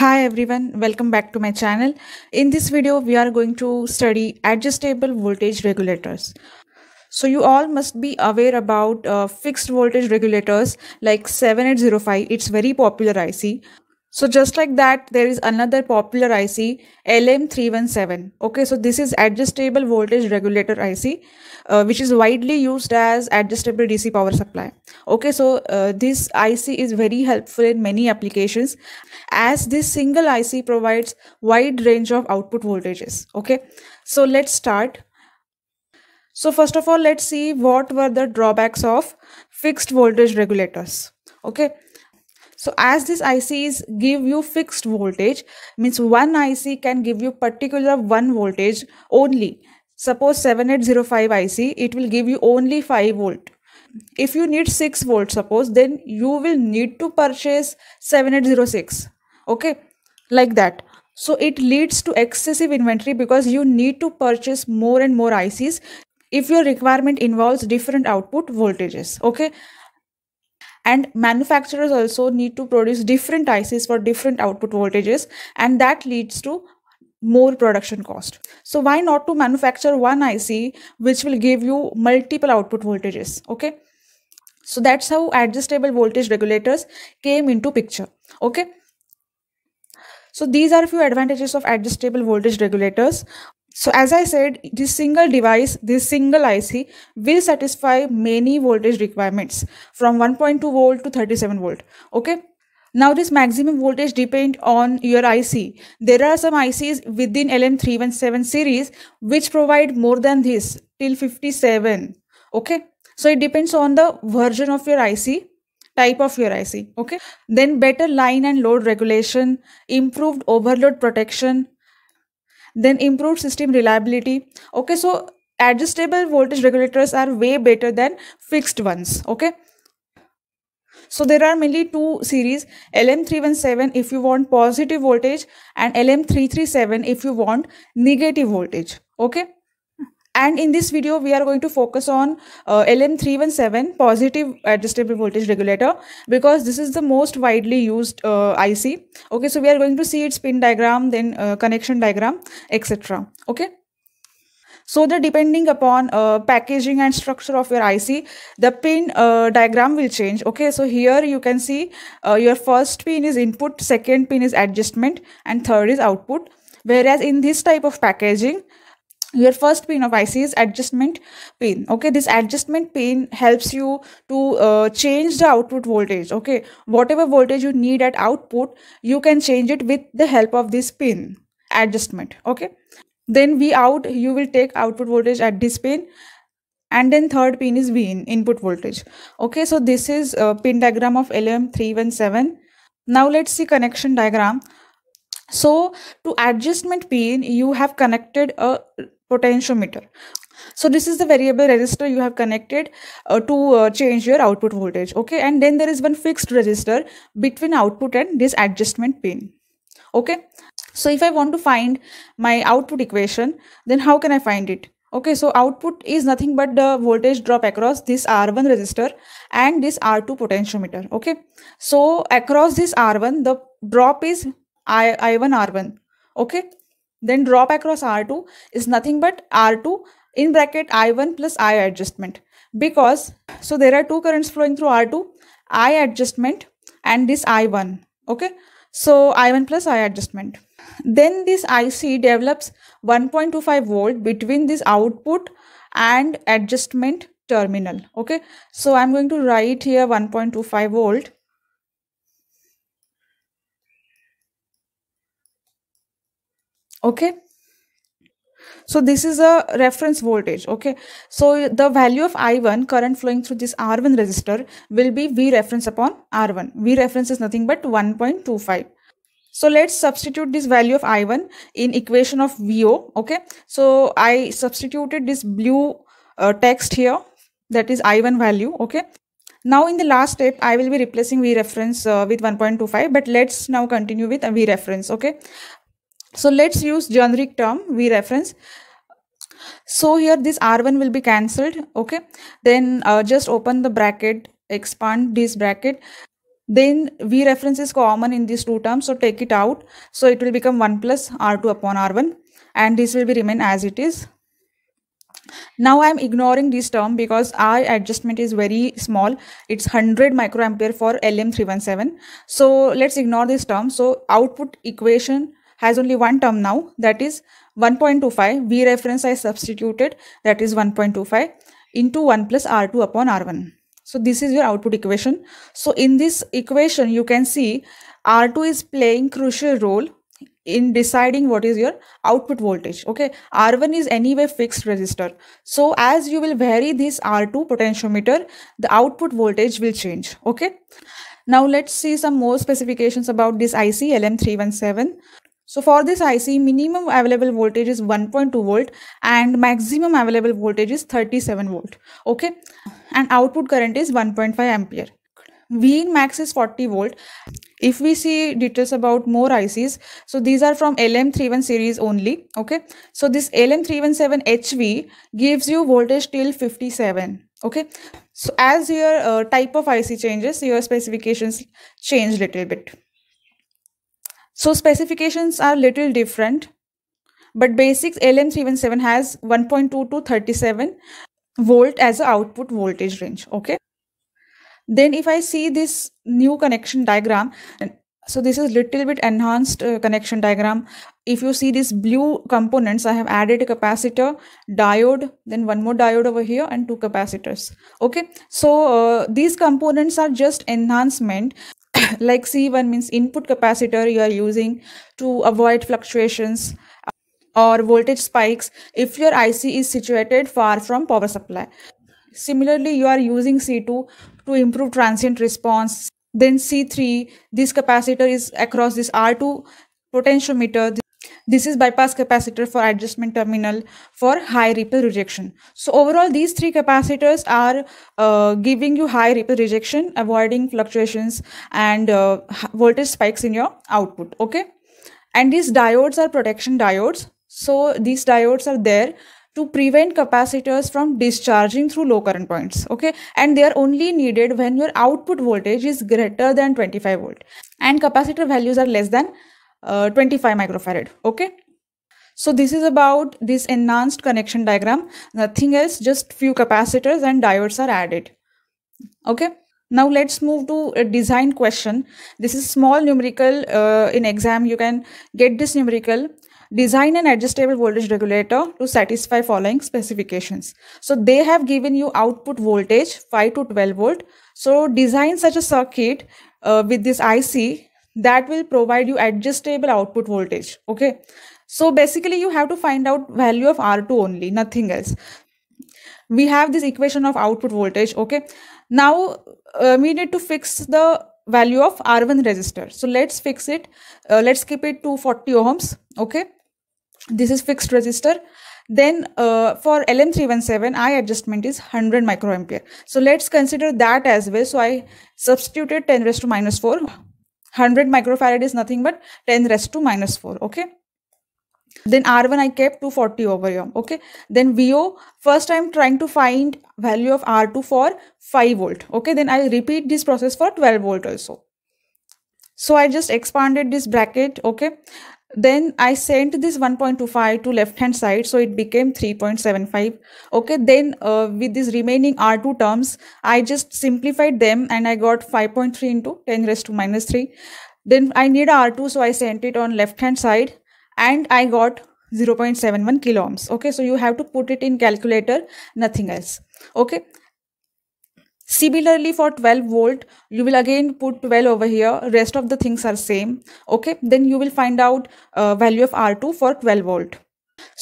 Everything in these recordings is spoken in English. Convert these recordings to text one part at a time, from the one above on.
Hi everyone, welcome back to my channel. In this video, we are going to study adjustable voltage regulators. So you all must be aware about uh, fixed voltage regulators like 7805. It's very popular IC. So just like that, there is another popular IC, LM317. Okay, so this is adjustable voltage regulator IC, uh, which is widely used as adjustable DC power supply. Okay, so uh, this IC is very helpful in many applications as this single IC provides wide range of output voltages. Okay, so let's start. So first of all, let's see what were the drawbacks of fixed voltage regulators. Okay, so as these ICs give you fixed voltage, means one IC can give you particular one voltage only. Suppose 7805 IC, it will give you only 5 volt. If you need 6 volt, suppose, then you will need to purchase 7806. Okay, like that. So it leads to excessive inventory because you need to purchase more and more ICs if your requirement involves different output voltages. Okay, and manufacturers also need to produce different ICs for different output voltages and that leads to more production cost. So why not to manufacture one IC which will give you multiple output voltages, okay? So that's how adjustable voltage regulators came into picture, okay? So these are a few advantages of adjustable voltage regulators. So as I said, this single device, this single IC will satisfy many voltage requirements from 1.2 volt to 37 volt. Okay. Now this maximum voltage depend on your IC. There are some ICs within LM317 series which provide more than this till 57. Okay. So it depends on the version of your IC type of your IC. Okay. Then better line and load regulation, improved overload protection, then improved system reliability okay so adjustable voltage regulators are way better than fixed ones okay so there are mainly two series LM317 if you want positive voltage and LM337 if you want negative voltage okay and in this video we are going to focus on uh, LM317 positive adjustable voltage regulator because this is the most widely used uh, IC okay so we are going to see its pin diagram then uh, connection diagram etc okay so the depending upon uh, packaging and structure of your IC, the pin uh, diagram will change. Okay, so here you can see uh, your first pin is input, second pin is adjustment and third is output. Whereas in this type of packaging, your first pain of IC is adjustment pain. Okay, this adjustment pain helps you to uh, change the output voltage. Okay, whatever voltage you need at output, you can change it with the help of this pin adjustment. Okay, then V out, you will take output voltage at this pin and then third pin is V in input voltage. Okay, so this is a uh, pin diagram of LM317. Now let's see connection diagram so to adjustment pin, you have connected a potentiometer. So this is the variable register you have connected uh, to uh, change your output voltage. Okay. And then there is one fixed resistor between output and this adjustment pin. Okay. So if I want to find my output equation, then how can I find it? Okay, so output is nothing but the voltage drop across this R1 resistor and this R2 potentiometer. Okay, so across this R1, the drop is I, I1 R1 okay then drop across R2 is nothing but R2 in bracket I1 plus I adjustment because so there are two currents flowing through R2 I adjustment and this I1 okay so I1 plus I adjustment then this IC develops 1.25 volt between this output and adjustment terminal okay so I'm going to write here 1.25 volt okay so this is a reference voltage okay so the value of i1 current flowing through this r1 resistor will be v reference upon r1 v reference is nothing but 1.25 so let's substitute this value of i1 in equation of vo okay so i substituted this blue uh, text here that is i1 value okay now in the last step, I will be replacing V reference uh, with 1.25, but let's now continue with a V reference. Okay. So let's use generic term we reference. So here this R1 will be cancelled. Okay. Then uh, just open the bracket, expand this bracket. Then V reference is common in these two terms. So take it out. So it will become 1 plus R2 upon R1 and this will be remain as it is. Now I am ignoring this term because R adjustment is very small. It's 100 microampere for LM317. So let's ignore this term. So output equation has only one term now that is 1.25 v reference I substituted that is 1.25 into 1 plus r2 upon r1. So this is your output equation. So in this equation you can see r2 is playing crucial role in deciding what is your output voltage okay r1 is anyway fixed resistor so as you will vary this r2 potentiometer the output voltage will change okay now let's see some more specifications about this ic lm317 so for this IC, minimum available voltage is 1.2 volt and maximum available voltage is 37 volt. Okay. And output current is 1.5 ampere. Vin max is 40 volt. If we see details about more ICs, so these are from LM31 series only. Okay. So this LM317HV gives you voltage till 57. Okay. So as your uh, type of IC changes, your specifications change little bit. So specifications are little different, but basics LM317 has 1.2 to 37 volt as a output voltage range. Okay. Then if I see this new connection diagram, so this is little bit enhanced uh, connection diagram. If you see these blue components, I have added a capacitor, diode, then one more diode over here and two capacitors. Okay. So uh, these components are just enhancement. like C1 means input capacitor you are using to avoid fluctuations uh, or voltage spikes if your IC is situated far from power supply. Similarly, you are using C2 to improve transient response. Then C3, this capacitor is across this R2 potentiometer. This is bypass capacitor for adjustment terminal for high ripple rejection. So overall, these three capacitors are uh, giving you high ripple rejection, avoiding fluctuations and uh, voltage spikes in your output. Okay. And these diodes are protection diodes. So these diodes are there to prevent capacitors from discharging through low current points okay and they are only needed when your output voltage is greater than 25 volt and capacitor values are less than uh, 25 microfarad okay so this is about this enhanced connection diagram nothing else just few capacitors and diodes are added okay now let's move to a design question this is small numerical uh, in exam you can get this numerical design an adjustable voltage regulator to satisfy following specifications so they have given you output voltage 5 to 12 volt so design such a circuit uh, with this ic that will provide you adjustable output voltage okay so basically you have to find out value of r2 only nothing else we have this equation of output voltage okay now uh, we need to fix the value of r1 resistor so let's fix it uh, let's keep it to 40 ohms okay this is fixed resistor then uh, for lm317 i adjustment is 100 microampere so let's consider that as well so i substituted 10 raised to minus 4 100 microfarad is nothing but 10 raised to minus 4 okay then r1 i kept 240 over here okay then vo first i'm trying to find value of r2 for 5 volt okay then i repeat this process for 12 volt also so i just expanded this bracket okay then I sent this 1.25 to left hand side so it became 3.75 okay then uh, with these remaining R2 terms I just simplified them and I got 5.3 into 10 raised to minus 3 then I need R2 so I sent it on left hand side and I got 0.71 kilo ohms okay so you have to put it in calculator nothing else okay similarly for 12 volt you will again put 12 over here rest of the things are same okay then you will find out uh, value of r2 for 12 volt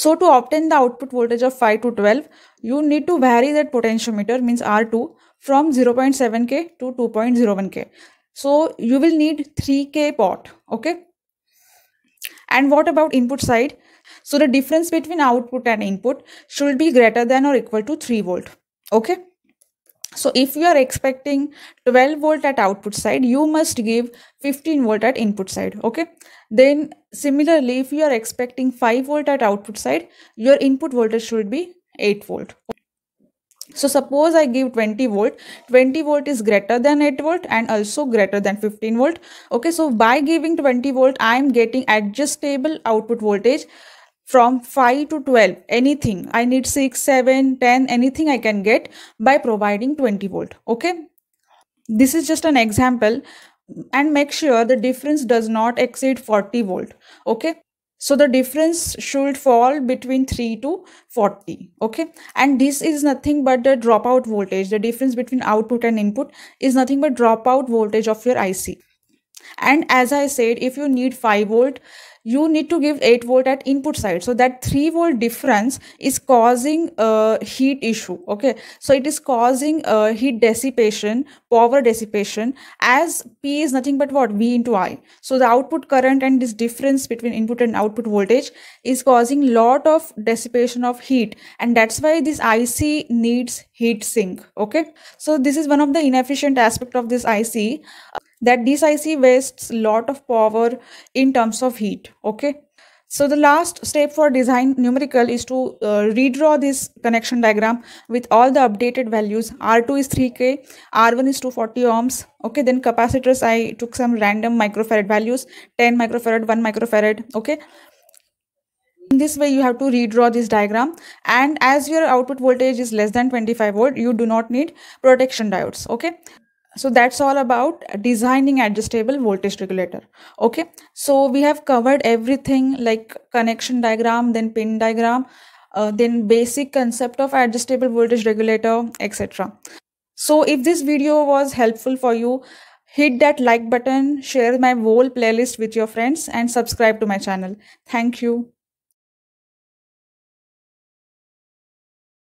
so to obtain the output voltage of 5 to 12 you need to vary that potentiometer means r2 from 0.7k to 2.01k so you will need 3k pot okay and what about input side so the difference between output and input should be greater than or equal to 3 volt okay so if you are expecting 12 volt at output side, you must give 15 volt at input side. Okay. Then similarly, if you are expecting 5 volt at output side, your input voltage should be 8 volt. So suppose I give 20 volt, 20 volt is greater than 8 volt and also greater than 15 volt. Okay, so by giving 20 volt, I am getting adjustable output voltage from 5 to 12 anything i need 6 7 10 anything i can get by providing 20 volt okay this is just an example and make sure the difference does not exceed 40 volt okay so the difference should fall between 3 to 40 okay and this is nothing but the dropout voltage the difference between output and input is nothing but dropout voltage of your ic and as i said if you need 5 volt you need to give 8 volt at input side so that 3 volt difference is causing a heat issue okay so it is causing a heat dissipation power dissipation as p is nothing but what v into i so the output current and this difference between input and output voltage is causing lot of dissipation of heat and that's why this ic needs heat sink okay so this is one of the inefficient aspect of this ic that this IC wastes lot of power in terms of heat. Okay. So the last step for design numerical is to uh, redraw this connection diagram with all the updated values. R2 is 3K, R1 is 240 ohms. Okay, then capacitors, I took some random microfarad values, 10 microfarad, 1 microfarad. Okay. In this way, you have to redraw this diagram. And as your output voltage is less than 25 volt, you do not need protection diodes. Okay so that's all about designing adjustable voltage regulator okay so we have covered everything like connection diagram then pin diagram uh, then basic concept of adjustable voltage regulator etc so if this video was helpful for you hit that like button share my whole playlist with your friends and subscribe to my channel thank you